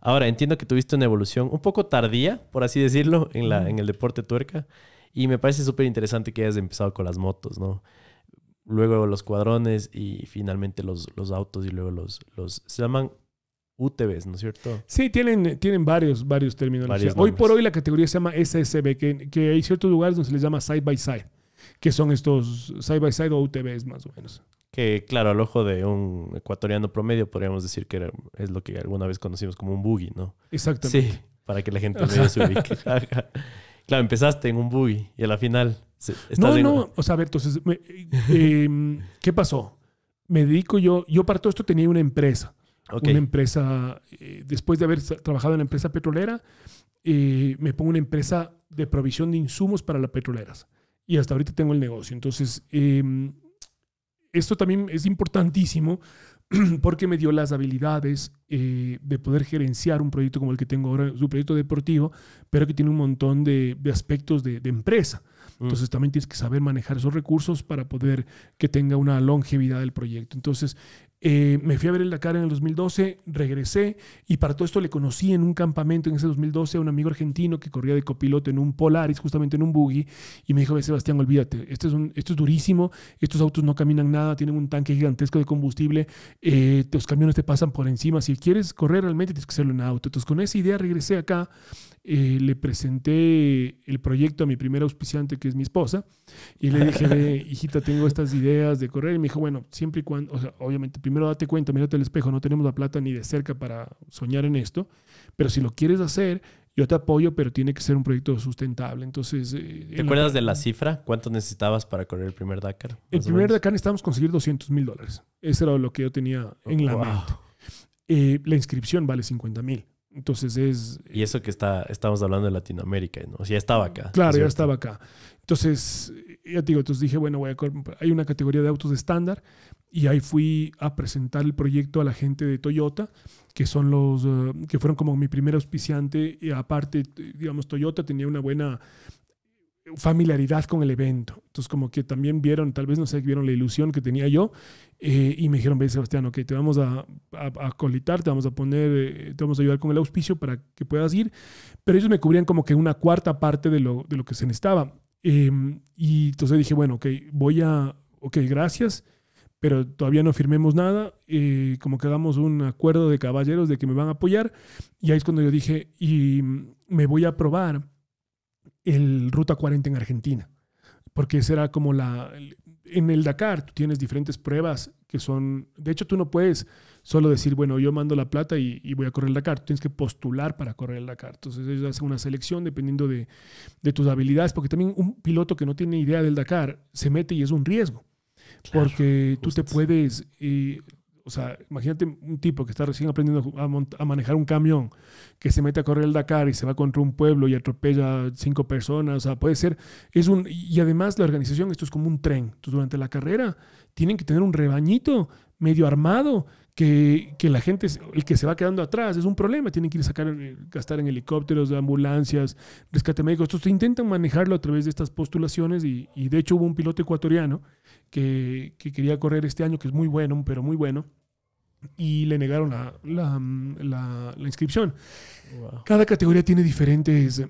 Ahora, entiendo que tuviste una evolución un poco tardía, por así decirlo, en, el deporte tuerca. Y me parece súper interesante que hayas empezado con las motos, ¿no? Luego los cuadrones y finalmente los, autos y luego los, los... Se llaman UTVs, ¿no es cierto? Sí, tienen, tienen varios, varios términos. hoy por hoy la categoría se llama SSB, que, que hay ciertos lugares donde se les llama side by side, que son estos side by side o UTVs más o menos que claro, al ojo de un ecuatoriano promedio podríamos decir que es lo que alguna vez conocimos como un buggy, ¿no? Exactamente. Sí, para que la gente medio se ubique. claro, empezaste en un buggy y a la final... no, no, o sea, a ver, entonces, em, ¿qué pasó? Me dedico yo, yo para todo esto tenía una empresa. Una empresa, eh, después de haber trabajado en la empresa petrolera, eh, me pongo una empresa de provisión de insumos para las petroleras. Y hasta ahorita tengo el negocio. Entonces, em, esto también es importantísimo porque me dio las habilidades eh, de poder gerenciar un proyecto como el que tengo ahora, un proyecto deportivo, pero que tiene un montón de, aspectos de, empresa. Mm. Entonces también tienes que saber manejar esos recursos para poder que tenga una longevidad del proyecto. Entonces eh, me fui a ver el la cara en el 2012, regresé y para todo esto le conocí en un campamento en ese 2012 a un amigo argentino que corría de copiloto en un Polaris, justamente en un buggy, y me dijo, Sebastián, olvídate, esto es, un, esto es durísimo, estos autos no caminan nada, tienen un tanque gigantesco de combustible, los eh, camiones te pasan por encima, si quieres correr realmente tienes que hacerlo en auto. Entonces con esa idea regresé acá, eh, le presenté el proyecto a mi primer auspiciante que es mi esposa, y le dije, hijita, tengo estas ideas de correr, y me dijo, bueno, siempre y cuando, o sea, obviamente primero date cuenta, mírate el espejo, no tenemos la plata ni de cerca para soñar en esto, pero si lo quieres hacer, yo te apoyo, pero tiene que ser un proyecto sustentable. Entonces, eh, ¿te acuerdas de la cifra? ¿Cuánto necesitabas para correr el primer Dakar? El primer Dakar necesitábamos conseguir 200 mil dólares. Eso era lo que yo tenía en la mente. Eh, la inscripción vale 50 mil. Entonces es... Y eso que está, estamos hablando de Latinoamérica, ¿no? O ya estaba acá. Claro, ya estaba acá. Entonces, eh, ya te digo, entonces dije, bueno, voy a hay una categoría de autos de estándar y ahí fui a presentar el proyecto a la gente de Toyota, que son los, eh, que fueron como mi primer auspiciante y aparte, eh, digamos, Toyota tenía una buena familiaridad con el evento. Entonces, como que también vieron, tal vez no sé, vieron la ilusión que tenía yo eh, y me dijeron, ve Sebastián, ok, te vamos a, a, colitar, te vamos a poner, eh, te vamos a ayudar con el auspicio para que puedas ir. Pero ellos me cubrían como que una cuarta parte de lo, de lo que se necesitaba. Em, y entonces dije, bueno, ok, voy a, ok, gracias, pero todavía no firmemos nada, eh, como que damos un acuerdo de caballeros de que me van a apoyar. Y ahí es cuando yo dije, y mm, me voy a probar el Ruta 40 en Argentina, porque será como la... En el Dakar tú tienes diferentes pruebas que son... De hecho, tú no puedes solo decir, bueno, yo mando la plata y, voy a correr el Dakar. Tú tienes que postular para correr el Dakar. Entonces ellos hacen una selección dependiendo de, tus habilidades, porque también un piloto que no tiene idea del Dakar se mete y es un riesgo. porque tú te puedes, eh, o sea, imagínate un tipo que está recién aprendiendo a, manejar un camión, que se mete a correr el Dakar y se va contra un pueblo y atropella cinco personas. O sea, puede ser. Es un, y además la organización, esto es como un tren. Entonces, durante la carrera tienen que tener un rebañito medio armado que, la gente, el que se va quedando atrás, es un problema. Tienen que ir a sacar, eh, gastar en helicópteros, ambulancias, rescate médico. entonces intentan manejarlo a través de estas postulaciones y, de hecho hubo un piloto ecuatoriano que, que, quería correr este año, que es muy bueno, pero muy bueno y le negaron la, la, inscripción. Cada categoría tiene diferentes eh,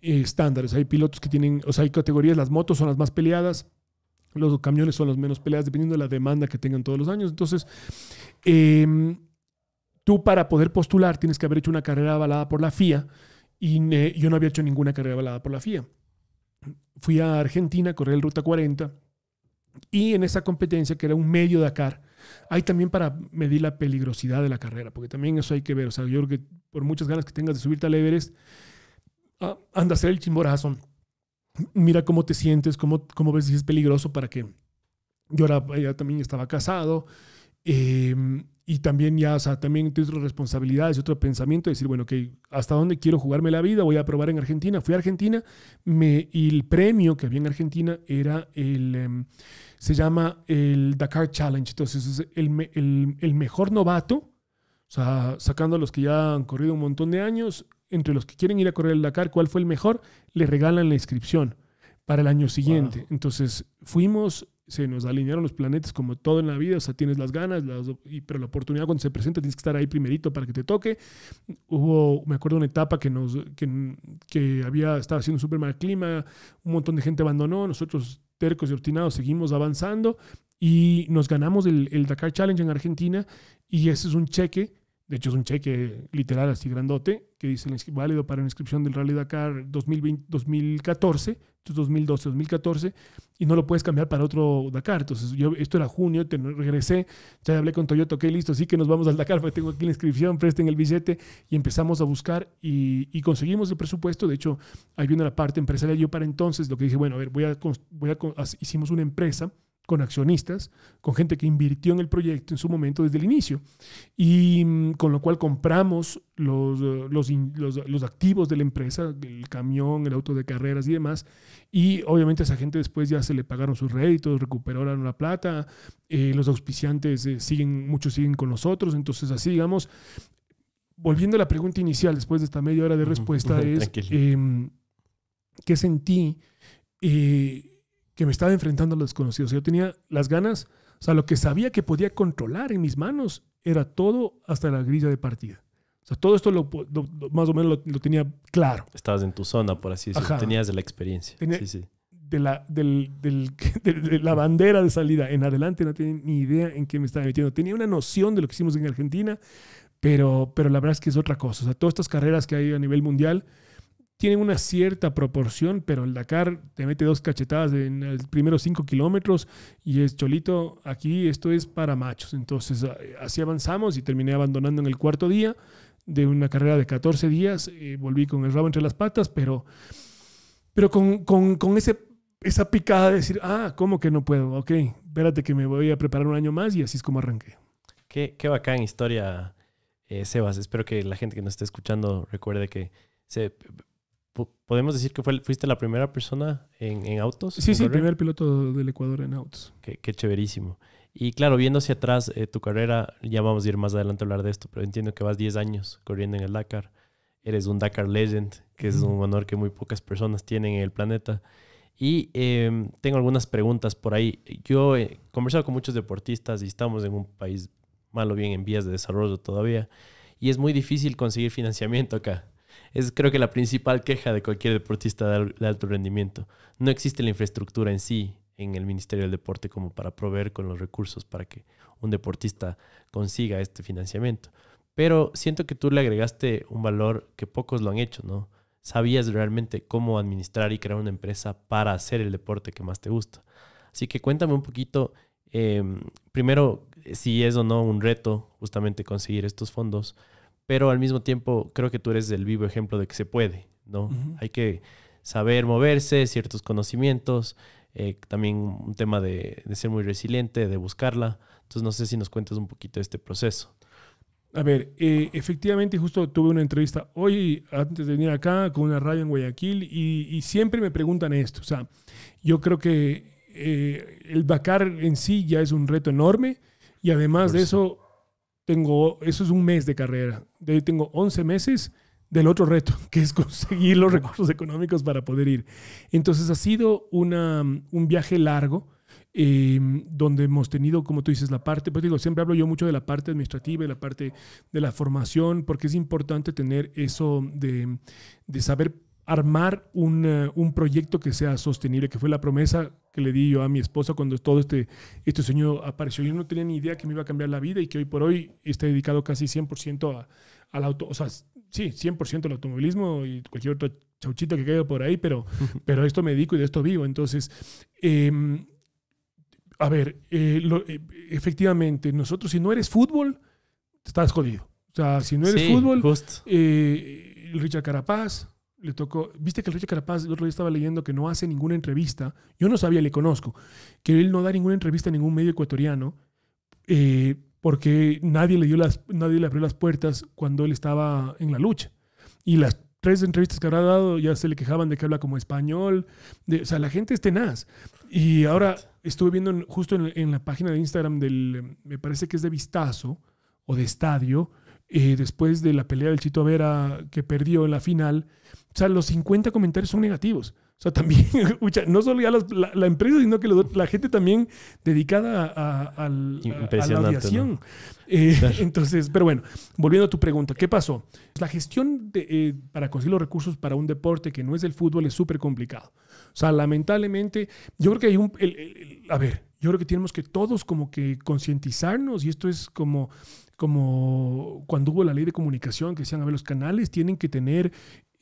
estándares. Hay pilotos que tienen, o sea, hay categorías, las motos son las más peleadas, los camiones son las menos peleadas, dependiendo de la demanda que tengan todos los años. Entonces, em, tú para poder postular tienes que haber hecho una carrera avalada por la FIA y yo no había hecho ninguna carrera avalada por la FIA. Fui a Argentina, correr el Ruta 40 y en esa competencia, que era un medio Dakar, hay también para medir la peligrosidad de la carrera, porque también eso hay que ver. O sea, yo creo que por muchas ganas que tengas de subirte tal Everest, ah, anda a hacer el chimborazo. Mira cómo te sientes, cómo, cómo ves si es peligroso para que... Yo ahora ya también estaba casado. Eh, y también ya, o sea, también otras responsabilidades, otro pensamiento, de decir, bueno, ¿hasta dónde quiero jugarme la vida? Voy a probar en Argentina. Fui a Argentina me, y el premio que había en Argentina era el, em, se llama el Dakar Challenge. Entonces, el, el, el mejor novato, o sea, sacando a los que ya han corrido un montón de años, entre los que quieren ir a correr el Dakar, ¿cuál fue el mejor? Le regalan la inscripción para el año siguiente. Entonces, fuimos se nos alinearon los planetas como todo en la vida, o sea, tienes las ganas, y, pero la oportunidad cuando se presenta tienes que estar ahí primerito para que te toque. Hubo, me acuerdo, una etapa que, nos, que, había, estaba haciendo un súper mal clima, un montón de gente abandonó, nosotros tercos y obstinados seguimos avanzando y nos ganamos el, el Dakar Challenge en Argentina y ese es un cheque de hecho, es un cheque literal así grandote que dice válido para una inscripción del Rally Dakar 2020, 2014, 2012, 2014, y no lo puedes cambiar para otro Dakar. Entonces, yo, esto era junio, te, regresé, ya hablé con Toyota, ok, listo, sí que nos vamos al Dakar, pues tengo aquí la inscripción, presten el billete, y empezamos a buscar y, conseguimos el presupuesto. De hecho, ahí viene la parte empresarial. Yo para entonces lo que dije, bueno, a ver, voy hicimos una empresa con accionistas, con gente que invirtió en el proyecto en su momento desde el inicio, y mm, con lo cual compramos eh, los, los, activos de la empresa, el camión, el auto de carreras y demás, y obviamente esa gente después ya se le pagaron sus réditos, recuperaron la plata, eh, los auspiciantes eh, siguen, muchos siguen con nosotros, entonces así digamos, volviendo a la pregunta inicial, después de esta media hora de respuesta, es em, qué sentí que me estaba enfrentando a los desconocidos. Yo tenía las ganas, o sea, lo que sabía que podía controlar en mis manos era todo hasta la grilla de partida. O sea, todo esto lo, más o menos lo, tenía claro. Estabas en tu zona, por así decirlo. Tenías de la experiencia. sí, sí. De la, la bandera de salida en adelante no tenía ni idea en qué me estaba metiendo. Tenía una noción de lo que hicimos en Argentina, pero, pero la verdad es que es otra cosa. O sea, todas estas carreras que hay a nivel mundial, tienen una cierta proporción, pero el Dakar te mete dos cachetadas en los primeros cinco kilómetros y es cholito, aquí esto es para machos. Entonces eh, así avanzamos y terminé abandonando en el cuarto día de una carrera de 14 días, eh, volví con el rabo entre las patas, pero, pero con, ese, esa picada de decir, ah, ¿cómo que no puedo? Ok, espérate que me voy a preparar un año más y así es como arranqué. Qué, qué bacán historia, eh, Sebas. Espero que la gente que nos esté escuchando recuerde que se podemos decir que fuiste la primera persona en, autos. Sí, sí, el primer piloto del Ecuador en autos. Qué, chéverísimo. Y claro, viendo hacia atrás eh, tu carrera, ya vamos a ir más adelante a hablar de esto, pero entiendo que vas 10 años corriendo en el Dakar. Eres un Dakar Legend, que es un honor que muy pocas personas tienen en el planeta. Y em, tengo algunas preguntas por ahí. Yo he conversado con muchos deportistas y estamos en un país malo bien en vías de desarrollo todavía. Y es muy difícil conseguir financiamiento acá. Es creo que la principal queja de cualquier deportista de alto rendimiento. No existe la infraestructura en sí en el Ministerio del Deporte como para proveer con los recursos para que un deportista consiga este financiamiento. Pero siento que tú le agregaste un valor que pocos lo han hecho, ¿no? Sabías realmente cómo administrar y crear una empresa para hacer el deporte que más te gusta. Así que cuéntame un poquito, em, primero, eh, si es o no un reto justamente conseguir estos fondos, pero al mismo tiempo creo que tú eres el vivo ejemplo de que se puede, ¿no? Hay que saber moverse, ciertos conocimientos, eh, también un tema de, ser muy resiliente, de buscarla. Entonces no sé si nos cuentas un poquito de este proceso. A ver, eh, efectivamente justo tuve una entrevista hoy antes de venir acá con una radio en Guayaquil y, siempre me preguntan esto. O sea, yo creo que eh, el Bacar en sí ya es un reto enorme y además de eso tengo, eso es un mes de carrera, de tengo 11 meses del otro reto, que es conseguir los recursos económicos para poder ir. Entonces ha sido una, un viaje largo. Em, donde hemos tenido, como tú dices, la parte, pues digo, siempre hablo yo mucho de la parte administrativa y la parte de la formación, porque es importante tener eso de, de saber armar eh, un, proyecto que sea sostenible, que fue la promesa que le di yo a mi esposa cuando todo este, este sueño apareció. Yo no tenía ni idea que me iba a cambiar la vida y que hoy por hoy está dedicado casi 100% al auto, o sea, sí, 100% al automovilismo y cualquier otro chauchito que quede por ahí, pero, pero esto me dedico y de esto vivo. Entonces, em, a ver, eh, eh, efectivamente, nosotros si no eres fútbol, estás jodido. O sea, si no eres fútbol, Richard Carapaz, le tocó. Viste que el Richie Carapaz, el otro día estaba leyendo que no hace ninguna entrevista. Yo no sabía, le conozco, que él no da ninguna entrevista a ningún medio ecuatoriano eh, porque nadie le, dio las, nadie le abrió las puertas cuando él estaba en la lucha. Y las tres entrevistas que habrá dado ya se le quejaban de que habla como español. De, o sea, la gente es tenaz. Y ahora estuve viendo justo en, la página de Instagram del, me parece que es de Vistazo o de Estadio, eh, después de la pelea del Chito Vera que perdió en la final, o sea, los 50 comentarios son negativos. O sea, también, no solo ya la, empresa, sino que la gente también dedicada a, la aviación. Eh, entonces, pero bueno, volviendo a tu pregunta, ¿qué pasó? La gestión eh, para conseguir los recursos para un deporte que no es el fútbol es súper complicado. O sea, lamentablemente, yo creo que hay un... a ver, yo creo que tenemos que todos como que concientizarnos y esto es como como cuando hubo la ley de comunicación, que decían, a ver, los canales tienen que tener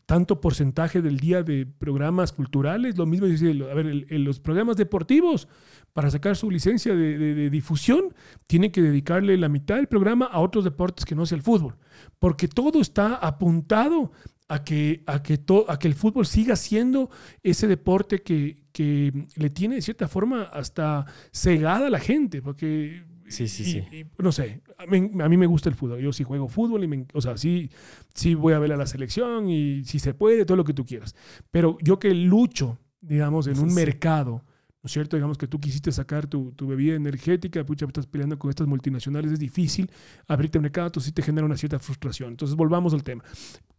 tanto porcentaje del día de programas culturales, lo mismo decir, a ver, los programas deportivos, para sacar su licencia de, difusión, tienen que dedicarle la mitad del programa a otros deportes que no sea el fútbol, porque todo está apuntado a que, a que, a que el fútbol siga siendo ese deporte que, que le tiene de cierta forma hasta cegada a la gente, porque Sí, sí, sí. no sé, a mí, me gusta el fútbol. Yo sí juego fútbol y o sea, sí, sí voy a ver a la selección y si se puede, todo lo que tú quieras. Pero yo que lucho, digamos, en un mercado, ¿no es cierto? Digamos que tú quisiste sacar tu, bebida energética, pucha, estás peleando con estas multinacionales, es difícil abrirte un mercado, entonces sí te genera una cierta frustración. Entonces volvamos al tema.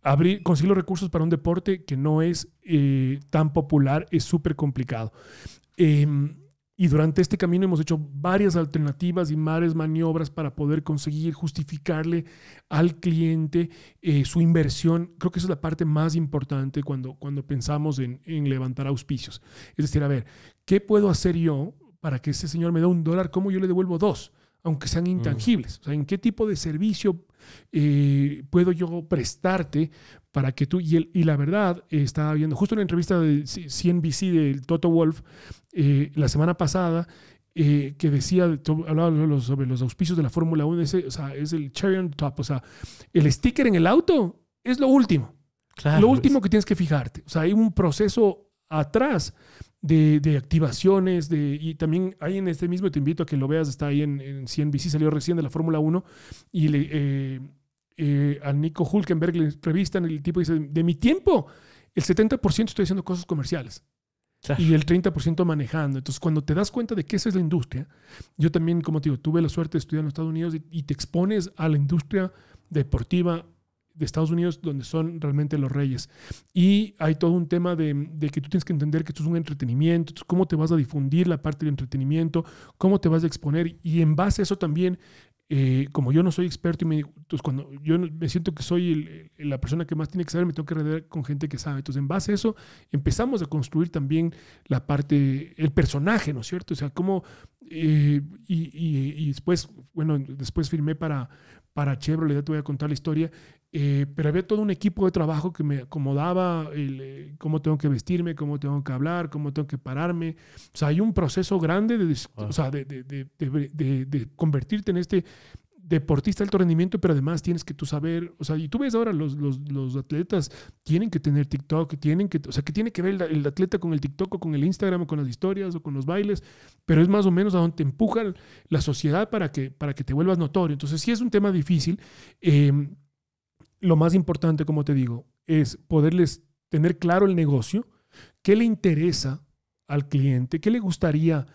Abrir, conseguir los recursos para un deporte que no es eh, tan popular es súper complicado. Eh, em, y durante este camino hemos hecho varias alternativas y varias maniobras para poder conseguir justificarle al cliente eh, su inversión. Creo que esa es la parte más importante cuando, cuando pensamos en, en, levantar auspicios. Es decir, a ver, ¿qué puedo hacer yo para que ese señor me dé un dólar? ¿Cómo yo le devuelvo dos? aunque sean mm. intangibles. O sea, ¿en qué tipo de servicio eh, puedo yo prestarte para que tú, y, y la verdad, estaba viendo justo en la entrevista de CNBC del Toto Wolf eh, la semana pasada, eh, que decía, hablaba sobre los auspicios de la Fórmula 1, o sea, es el cherry on top, o sea, el sticker en el auto es lo último. lo último que tienes que fijarte. O sea, hay un proceso atrás de, activaciones, de, y también hay en este mismo, te invito a que lo veas, está ahí en, en 100 BC, salió recién de la Fórmula 1, y le, eh, eh, a Nico Hulkenberg le entrevistan, el tipo dice, de mi tiempo, el 70% estoy haciendo cosas comerciales y el 30% manejando. Entonces, cuando te das cuenta de que esa es la industria, yo también, como te digo, tuve la suerte de estudiar en los Estados Unidos y te expones a la industria deportiva de Estados Unidos donde son realmente los reyes. Y hay todo un tema de, de, que tú tienes que entender que esto es un entretenimiento, cómo te vas a difundir la parte del entretenimiento, cómo te vas a exponer. Y en base a eso también, eh, como yo no soy experto y me, cuando yo me siento que soy la persona que más tiene que saber, me tengo que rodear con gente que sabe. Entonces, en base a eso, empezamos a construir también la parte, el personaje, ¿no es cierto? O sea, cómo... Eh, y, y, después, bueno, después firmé para para Chevrolet, ya te voy a contar la historia, eh, pero había todo un equipo de trabajo que me acomodaba eh, cómo tengo que vestirme, cómo tengo que hablar, cómo tengo que pararme. O sea, hay un proceso grande de, de, convertirte en este deportista de alto rendimiento, pero además tienes que tú saber, o sea, y tú ves ahora los, atletas tienen que tener TikTok, tienen que, o sea, que tiene que ver el, atleta con el TikTok o con el Instagram o con las historias o con los bailes, pero es más o menos a donde te empuja la sociedad para que, para que te vuelvas notorio. Entonces, sí es un tema difícil. Eh, lo más importante, como te digo, es poderles tener claro el negocio, qué le interesa al cliente, qué le gustaría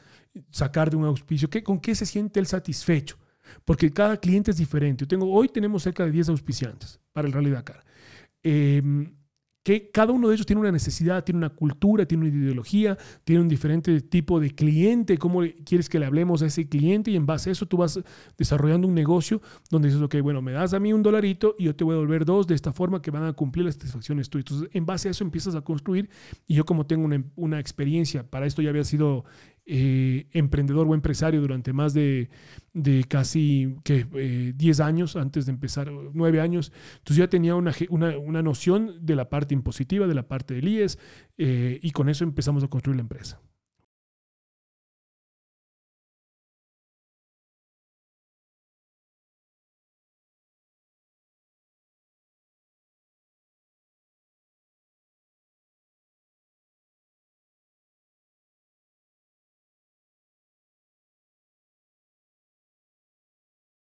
sacar de un auspicio, qué, con qué se siente él satisfecho, porque cada cliente es diferente. tengo, hoy tenemos cerca de 10 auspiciantes para el Rally Dakar. Eh, em, que cada uno de ellos tiene una necesidad, tiene una cultura, tiene una ideología, tiene un diferente tipo de cliente, cómo quieres que le hablemos a ese cliente y en base a eso tú vas desarrollando un negocio donde dices, ok, bueno, me das a mí un dolarito y yo te voy a devolver dos de esta forma que van a cumplir las satisfacciones tuyas. Entonces, en base a eso empiezas a construir y yo como tengo una, una experiencia, para esto ya había sido eh, emprendedor o empresario durante más de, casi que eh, 10 años antes de empezar, 9 años. Entonces ya tenía una, noción de la parte impositiva, de la parte del IES, eh, y con eso empezamos a construir la empresa.